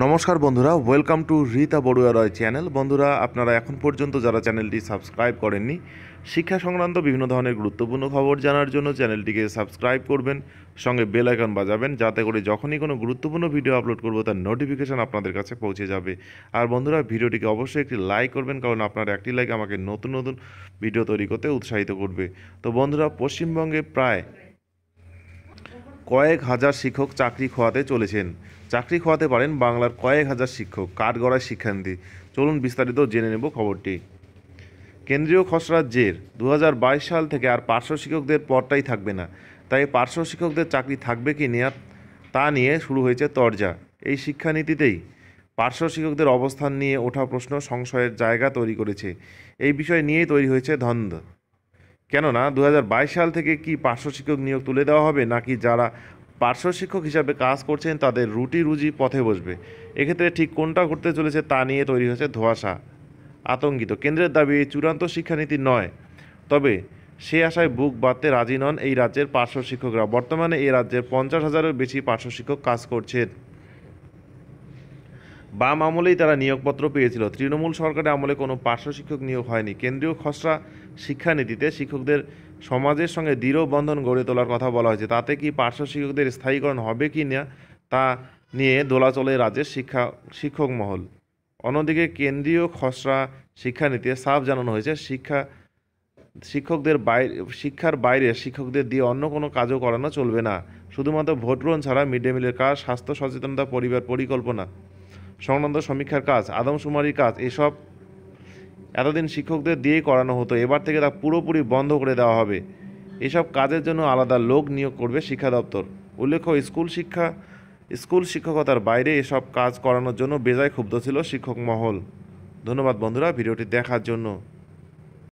নমস্কার বন্ধুরা welcome to Rita Barua Roy channel বন্ধুরা আপনারা এখন পর্যন্ত যারা চ্যানেলটি সাবস্ক্রাইব করেননি শিক্ষা সংক্রান্ত বিভিন্ন ধরনের গুরুত্বপূর্ণ খবর জানার জন্য চ্যানেলটিকে সাবস্ক্রাইব করবেন সঙ্গে বেল আইকন বাজাবেন যাতে করে যখনই কোনো গুরুত্বপূর্ণ ভিডিও আপলোড করব তার নোটিফিকেশান আপনাদের কাছে পৌঁছে যাবে আর বন্ধুরা ভিডিওটিকে অবশ্যই একটি লাইক করবেন কারণ আপনার একটি লাইক আমাকে নতুন নতুন ভিডিও তৈরি করতে উৎসাহিত করবে তো বন্ধুরা পশ্চিমবঙ্গে প্রায় কয়েক হাজার শিক্ষক চাকরি খোয়াতে চলেছেন চাকরি খোয়াতে পারেন বাংলার কয়েক হাজার শিক্ষক কাঠগড়ায় শিক্ষানীতি চলুন বিস্তারিত জেনে নেব খবরটি কেন্দ্রীয় খসড়ার জের দু সাল থেকে আর পার্শ্ব শিক্ষকদের পরটাই থাকবে না তাই পার্শ্ব শিক্ষকদের চাকরি থাকবে কি নেয়া তা নিয়ে শুরু হয়েছে তরজা এই শিক্ষানীতিতেই পার্শ্ব শিক্ষকদের অবস্থান নিয়ে ওঠা প্রশ্ন সংশয়ের জায়গা তৈরি করেছে এই বিষয় নিয়েই তৈরি হয়েছে ধন্দ কেননা দু সাল থেকে কি পার্শ্ব শিক্ষক নিয়োগ তুলে দেওয়া হবে নাকি যারা পার্শ্ব শিক্ষক হিসাবে কাজ করছেন তাদের রুটি রুজি পথে বসবে এক্ষেত্রে ঠিক কোনটা ঘটতে চলেছে তা নিয়ে তৈরি হয়েছে ধোয়াশা আতঙ্কিত কেন্দ্রের দাবি এই চূড়ান্ত শিক্ষানীতি নয় তবে সে আশায় বুক বাঁধতে রাজি নন এই রাজ্যের পার্শ্ব শিক্ষকরা বর্তমানে এই রাজ্যে পঞ্চাশ হাজারের বেশি পার্শ্ব শিক্ষক কাজ করছেন বাম আমলেই তারা নিয়োগপত্র পেয়েছিল তৃণমূল সরকারের আমলে কোনো পার্শ্ব শিক্ষক নিয়োগ হয়নি কেন্দ্রীয় খসড়া শিক্ষানীতিতে শিক্ষকদের সমাজের সঙ্গে দৃঢ় বন্ধন গড়ে তোলার কথা বলা হয়েছে তাতে কি পার্শ্ব শিক্ষকদের স্থায়ীকরণ হবে কি না তা নিয়ে দোলাচলে রাজ্যের শিক্ষা শিক্ষক মহল অন্যদিকে কেন্দ্রীয় খসড়া শিক্ষানীতিতে সাফ জানানো হয়েছে শিক্ষা শিক্ষকদের বাইরে শিক্ষার বাইরে শিক্ষকদের দিয়ে অন্য কোনো কাজও করানো চলবে না শুধুমাত্র ভোট ছাড়া মিড ডে মিলের কাজ স্বাস্থ্য সচেতনতা পরিবার পরিকল্পনা সংক্রান্ত সমীক্ষার কাজ আদমশুমারির কাজ এসব এতদিন শিক্ষকদের দিয়ে করানো হতো এবার থেকে তা পুরোপুরি বন্ধ করে দেওয়া হবে এসব কাজের জন্য আলাদা লোক নিয়োগ করবে শিক্ষা দপ্তর উল্লেখ্য স্কুল শিক্ষা স্কুল শিক্ষকতার বাইরে এসব কাজ করানোর জন্য বেজায় ক্ষুব্ধ ছিল শিক্ষক মহল ধন্যবাদ বন্ধুরা ভিডিওটি দেখার জন্য